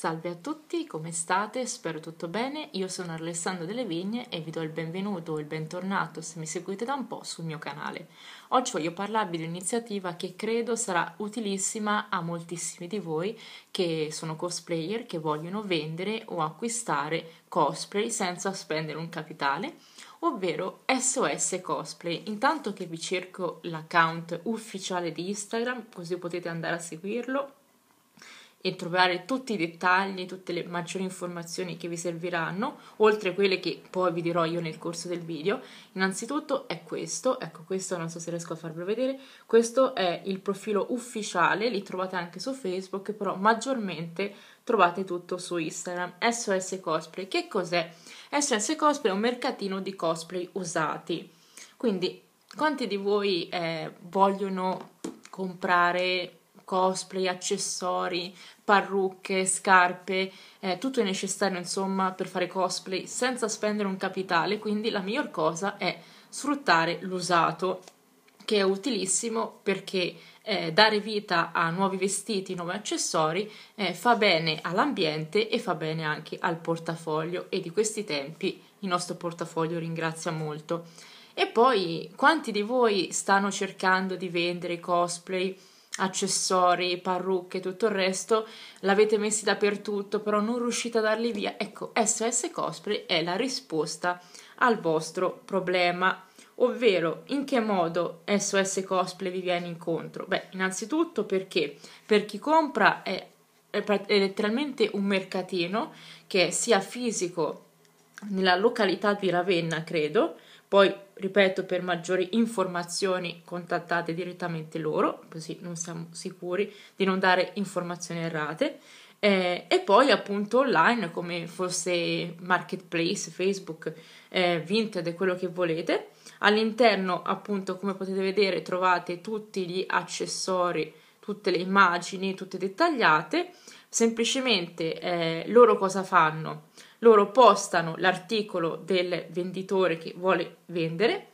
Salve a tutti, come state? Spero tutto bene. Io sono Alessandro Delle Vigne e vi do il benvenuto o il bentornato se mi seguite da un po' sul mio canale. Oggi voglio parlarvi di un'iniziativa che credo sarà utilissima a moltissimi di voi che sono cosplayer che vogliono vendere o acquistare cosplay senza spendere un capitale ovvero SOS Cosplay. Intanto che vi cerco l'account ufficiale di Instagram, così potete andare a seguirlo e trovare tutti i dettagli, tutte le maggiori informazioni che vi serviranno, oltre quelle che poi vi dirò io nel corso del video. Innanzitutto è questo, ecco questo non so se riesco a farvelo vedere, questo è il profilo ufficiale, li trovate anche su Facebook, però maggiormente trovate tutto su Instagram, SOS Cosplay. Che cos'è? SOS Cosplay è un mercatino di cosplay usati. Quindi quanti di voi eh, vogliono comprare cosplay, accessori, parrucche, scarpe, eh, tutto il necessario insomma per fare cosplay senza spendere un capitale, quindi la miglior cosa è sfruttare l'usato che è utilissimo perché eh, dare vita a nuovi vestiti, nuovi accessori eh, fa bene all'ambiente e fa bene anche al portafoglio e di questi tempi il nostro portafoglio ringrazia molto. E poi quanti di voi stanno cercando di vendere cosplay? accessori, parrucche, tutto il resto, l'avete messi dappertutto, però non riuscite a darli via. Ecco, SS Cosplay è la risposta al vostro problema, ovvero in che modo SOS Cosplay vi viene incontro? Beh, innanzitutto perché per chi compra è, è, è letteralmente un mercatino che sia fisico nella località di Ravenna, credo, poi, ripeto, per maggiori informazioni contattate direttamente loro, così non siamo sicuri di non dare informazioni errate. Eh, e poi appunto online come fosse marketplace, Facebook, eh, Vinted, quello che volete. All'interno appunto come potete vedere trovate tutti gli accessori, tutte le immagini, tutte dettagliate. Semplicemente eh, loro cosa fanno? loro postano l'articolo del venditore che vuole vendere,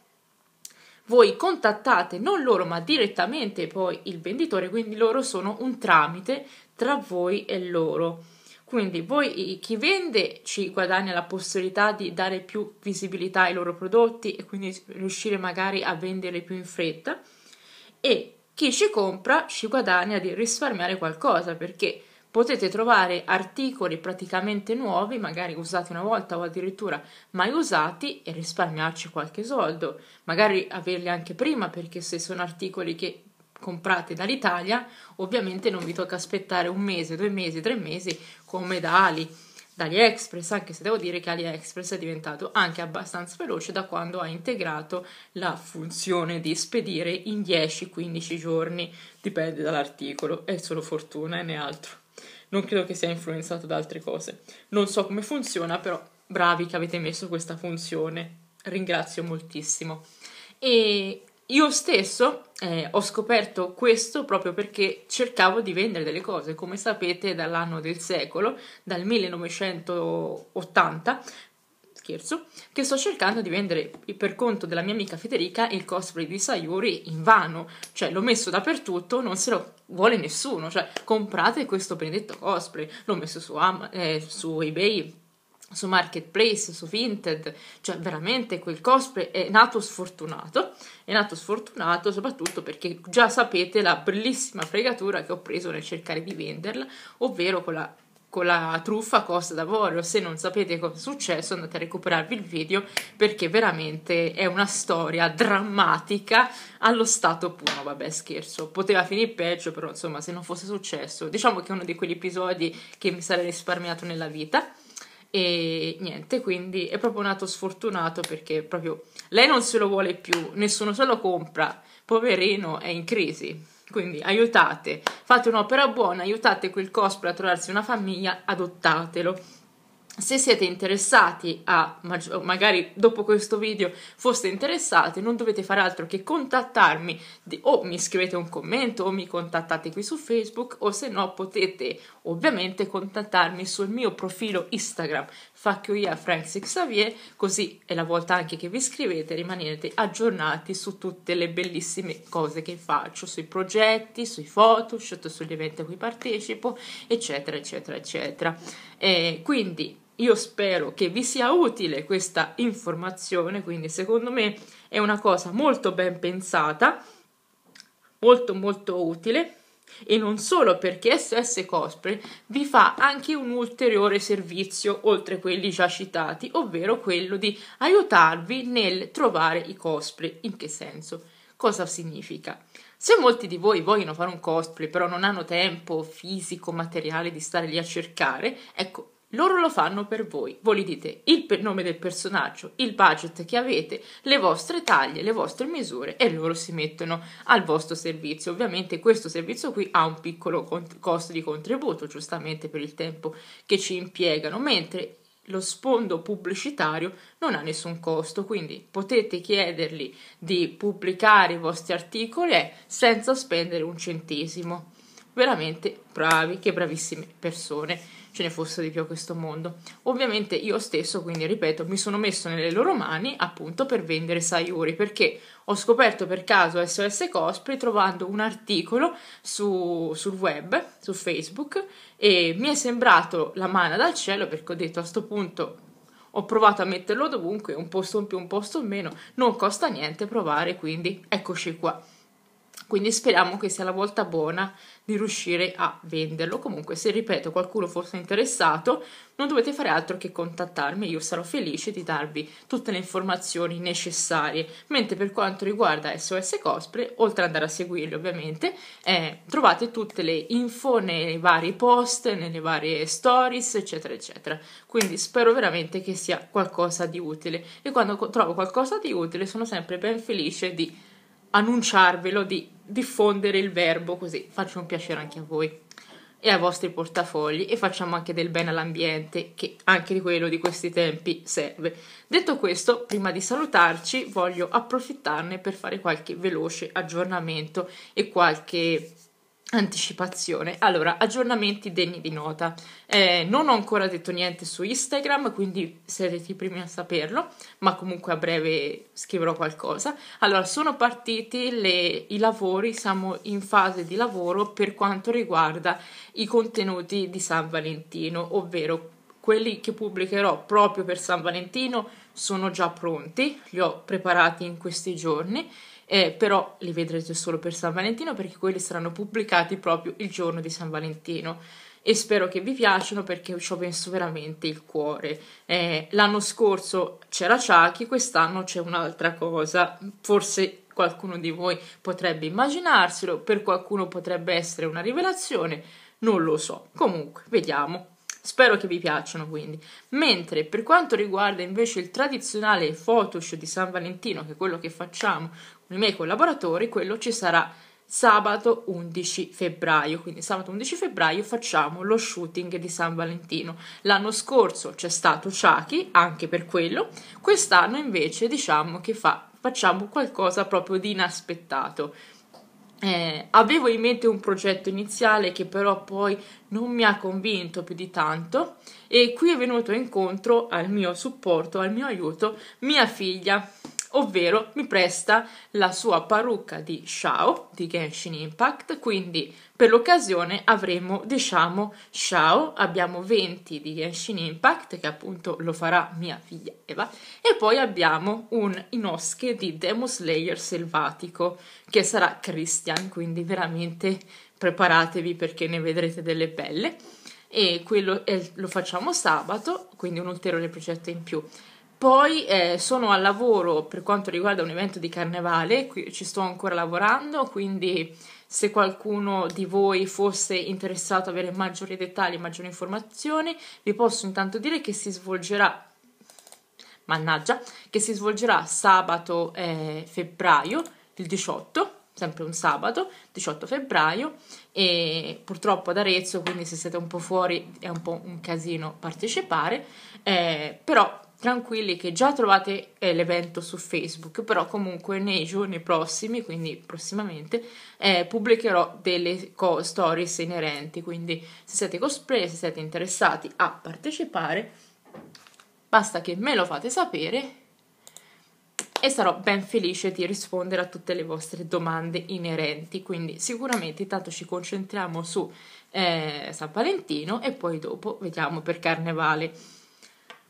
voi contattate non loro ma direttamente poi il venditore, quindi loro sono un tramite tra voi e loro. Quindi voi, chi vende ci guadagna la possibilità di dare più visibilità ai loro prodotti e quindi riuscire magari a vendere più in fretta e chi ci compra ci guadagna di risparmiare qualcosa perché potete trovare articoli praticamente nuovi, magari usati una volta o addirittura mai usati e risparmiarci qualche soldo, magari averli anche prima perché se sono articoli che comprate dall'Italia ovviamente non vi tocca aspettare un mese, due mesi, tre mesi come da Ali, da AliExpress, anche se devo dire che AliExpress è diventato anche abbastanza veloce da quando ha integrato la funzione di spedire in 10-15 giorni, dipende dall'articolo, è solo fortuna e né altro non credo che sia influenzato da altre cose. Non so come funziona, però bravi che avete messo questa funzione, ringrazio moltissimo. E io stesso eh, ho scoperto questo proprio perché cercavo di vendere delle cose, come sapete dall'anno del secolo, dal 1980, scherzo, che sto cercando di vendere per conto della mia amica Federica il cosplay di Sayuri in vano, cioè l'ho messo dappertutto, non se lo vuole nessuno, cioè comprate questo benedetto cosplay, l'ho messo su, Am- eh, su eBay su Marketplace, su Vinted, cioè veramente quel cosplay è nato sfortunato, è nato sfortunato soprattutto perché già sapete la bellissima fregatura che ho preso nel cercare di venderla, ovvero quella con la truffa Costa d'Avorio. Se non sapete cosa è successo, andate a recuperarvi il video perché veramente è una storia drammatica allo stato puro. Vabbè, scherzo, poteva finire peggio, però insomma, se non fosse successo, diciamo che è uno di quegli episodi che mi sarei risparmiato nella vita. E niente, quindi è proprio nato sfortunato perché proprio lei non se lo vuole più, nessuno se lo compra, poverino è in crisi. Quindi aiutate, fate un'opera buona, aiutate quel cosplay a trovarsi una famiglia, adottatelo se siete interessati a, magari dopo questo video foste interessati, non dovete fare altro che contattarmi o mi scrivete un commento o mi contattate qui su Facebook o se no potete ovviamente contattarmi sul mio profilo Instagram facchio io a Frank Xavier, così è la volta anche che vi iscrivete, rimanete aggiornati su tutte le bellissime cose che faccio, sui progetti, sui photoshop sugli eventi a cui partecipo, eccetera, eccetera, eccetera. E quindi io spero che vi sia utile questa informazione, quindi secondo me è una cosa molto ben pensata, molto molto utile e non solo perché SS Cosplay vi fa anche un ulteriore servizio oltre quelli già citati, ovvero quello di aiutarvi nel trovare i cosplay. In che senso? Cosa significa? Se molti di voi vogliono fare un cosplay, però non hanno tempo fisico, materiale di stare lì a cercare, ecco, loro lo fanno per voi. Voi gli dite il nome del personaggio, il budget che avete, le vostre taglie, le vostre misure e loro si mettono al vostro servizio. Ovviamente questo servizio qui ha un piccolo costo di contributo, giustamente per il tempo che ci impiegano, mentre lo sfondo pubblicitario non ha nessun costo, quindi potete chiedergli di pubblicare i vostri articoli senza spendere un centesimo veramente bravi, che bravissime persone ce ne fosse di più a questo mondo. Ovviamente io stesso, quindi ripeto, mi sono messo nelle loro mani appunto per vendere Sayuri, perché ho scoperto per caso SOS Cosplay trovando un articolo su, sul web, su Facebook, e mi è sembrato la mano dal cielo perché ho detto a questo punto ho provato a metterlo dovunque, un posto in più, un posto in meno, non costa niente provare, quindi eccoci qua. Quindi speriamo che sia la volta buona di riuscire a venderlo. Comunque, se ripeto, qualcuno fosse interessato, non dovete fare altro che contattarmi, io sarò felice di darvi tutte le informazioni necessarie. Mentre per quanto riguarda SOS Cosplay, oltre ad andare a seguirli ovviamente, eh, trovate tutte le info nei vari post, nelle varie stories, eccetera, eccetera. Quindi spero veramente che sia qualcosa di utile e quando trovo qualcosa di utile sono sempre ben felice di annunciarvelo, di diffondere il verbo così faccio un piacere anche a voi e ai vostri portafogli e facciamo anche del bene all'ambiente che anche di quello di questi tempi serve. Detto questo, prima di salutarci voglio approfittarne per fare qualche veloce aggiornamento e qualche Anticipazione. Allora, aggiornamenti degni di nota. Eh, non ho ancora detto niente su Instagram, quindi sarete i primi a saperlo, ma comunque a breve scriverò qualcosa. Allora, sono partiti le, i lavori, siamo in fase di lavoro per quanto riguarda i contenuti di San Valentino, ovvero quelli che pubblicherò proprio per San Valentino sono già pronti, li ho preparati in questi giorni, eh, però li vedrete solo per San Valentino perché quelli saranno pubblicati proprio il giorno di San Valentino e spero che vi piacciono perché ci ho messo veramente il cuore. Eh, l'anno scorso c'era Chucky, quest'anno c'è un'altra cosa, forse qualcuno di voi potrebbe immaginarselo, per qualcuno potrebbe essere una rivelazione, non lo so. Comunque, vediamo. Spero che vi piacciono quindi. Mentre per quanto riguarda invece il tradizionale photoshoot di San Valentino, che è quello che facciamo con i miei collaboratori, quello ci sarà sabato 11 febbraio. Quindi sabato 11 febbraio facciamo lo shooting di San Valentino. L'anno scorso c'è stato Chucky, anche per quello. Quest'anno invece diciamo che fa, facciamo qualcosa proprio di inaspettato. Eh, avevo in mente un progetto iniziale che però poi non mi ha convinto più di tanto e qui è venuto incontro al mio supporto, al mio aiuto, mia figlia ovvero mi presta la sua parrucca di Xiao di Genshin Impact, quindi per l'occasione avremo, diciamo, Shao, abbiamo 20 di Genshin Impact, che appunto lo farà mia figlia Eva, e poi abbiamo un Inosuke di Demo Slayer Selvatico, che sarà Christian, quindi veramente preparatevi perché ne vedrete delle belle e quello è, lo facciamo sabato, quindi un ulteriore progetto in più. Poi eh, sono al lavoro per quanto riguarda un evento di carnevale, qui, ci sto ancora lavorando, quindi se qualcuno di voi fosse interessato ad avere maggiori dettagli, maggiori informazioni, vi posso intanto dire che si svolgerà mannaggia, che si svolgerà sabato eh, febbraio, il 18, sempre un sabato, 18 febbraio, e purtroppo ad Arezzo, quindi se siete un po' fuori è un po' un casino partecipare, eh, però tranquilli che già trovate eh, l'evento su Facebook, però comunque nei giorni prossimi, quindi prossimamente, eh, pubblicherò delle co- stories inerenti, quindi se siete cosplay, se siete interessati a partecipare, basta che me lo fate sapere e sarò ben felice di rispondere a tutte le vostre domande inerenti, quindi sicuramente intanto ci concentriamo su eh, San Valentino e poi dopo vediamo per Carnevale.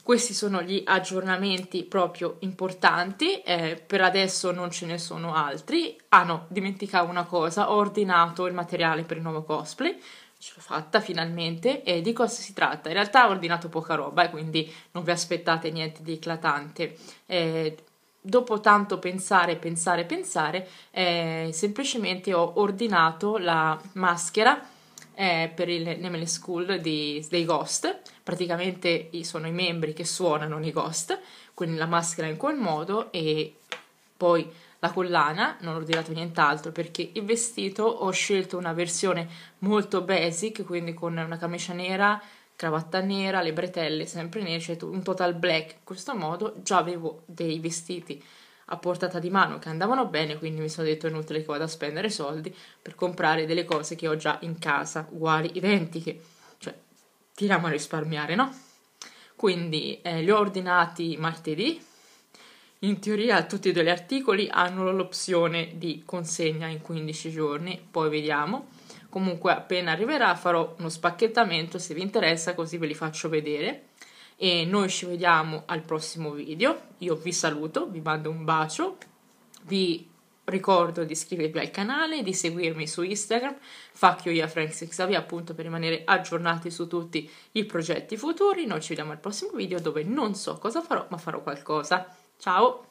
Questi sono gli aggiornamenti proprio importanti, eh, per adesso non ce ne sono altri. Ah no, dimenticavo una cosa, ho ordinato il materiale per il nuovo cosplay, ce l'ho fatta finalmente e di cosa si tratta? In realtà ho ordinato poca roba e quindi non vi aspettate niente di eclatante. Eh, dopo tanto pensare, pensare, pensare, eh, semplicemente ho ordinato la maschera eh, per il Nemele School di, dei Ghost praticamente sono i membri che suonano nei ghost, quindi la maschera in quel modo e poi la collana, non ho ordinato nient'altro perché il vestito ho scelto una versione molto basic, quindi con una camicia nera, cravatta nera, le bretelle sempre nere, cioè un total black. In questo modo già avevo dei vestiti a portata di mano che andavano bene, quindi mi sono detto inutile che vado a spendere soldi per comprare delle cose che ho già in casa, uguali, identiche tiriamo a risparmiare, no? Quindi eh, li ho ordinati martedì. In teoria tutti e due gli articoli hanno l'opzione di consegna in 15 giorni, poi vediamo. Comunque appena arriverà farò uno spacchettamento se vi interessa così ve li faccio vedere. E noi ci vediamo al prossimo video. Io vi saluto, vi mando un bacio, vi Ricordo di iscrivervi al canale, di seguirmi su Instagram, FacchioiaFranksXavi appunto per rimanere aggiornati su tutti i progetti futuri. Noi ci vediamo al prossimo video dove non so cosa farò, ma farò qualcosa. Ciao!